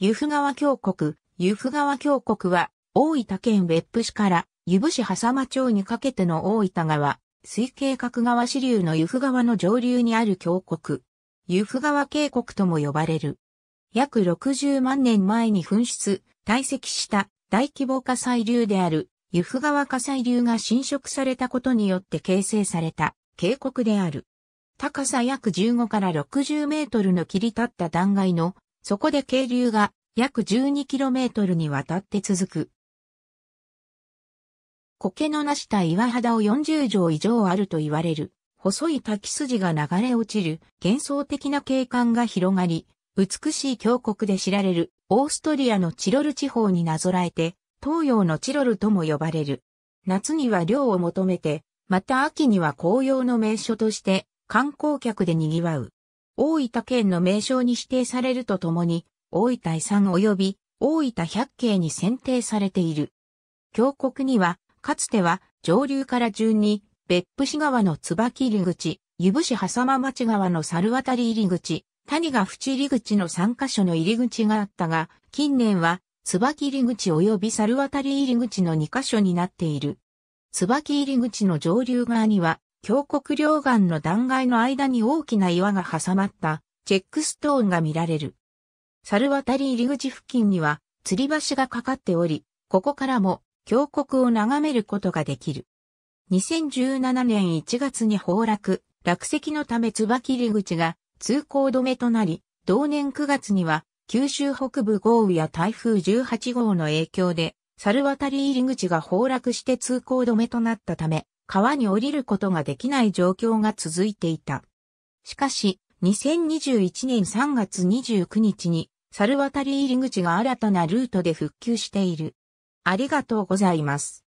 由布川峡谷、由布川峡谷は、大分県別府市から、湯布市狭間町にかけての大分川、水系角川支流の由布川の上流にある峡谷。由布川渓谷とも呼ばれる。約60万年前に噴出、堆積した大規模火砕流である、由布川火砕流が侵食されたことによって形成された渓谷である。高さ約15から60メートルの切り立った断崖のそこで渓流が約 12km にわたって続く。苔のなした岩肌を40畳以上あると言われる、細い滝筋が流れ落ちる幻想的な景観が広がり、美しい峡谷で知られるオーストリアのチロル地方になぞらえて、東洋のチロルとも呼ばれる。夏には涼を求めて、また秋には紅葉の名所として観光客で賑わう。大分県の名称に指定されるとともに、大分遺産及び大分百景に選定されている。峡谷には、かつては上流から順に、別府市川の椿入口、湯布市狭間町川の猿渡入り口、谷が淵入り口の3カ所の入り口があったが、近年は、椿入り口及び猿渡入り口の2カ所になっている。椿入り口の上流側には、峡谷両岸の断崖の間に大きな岩が挟まったチェックストーンが見られる。猿渡入り口付近には吊り橋がかかっており、ここからも峡谷を眺めることができる。2017年1月に崩落、落石のため椿入り口が通行止めとなり、同年9月には九州北部豪雨や台風18号の影響で、猿渡入り口が崩落して通行止めとなったため、川に降りることができない状況が続いていた。しかし、2021年3月29日に、猿渡入り口が新たなルートで復旧している。ありがとうございます。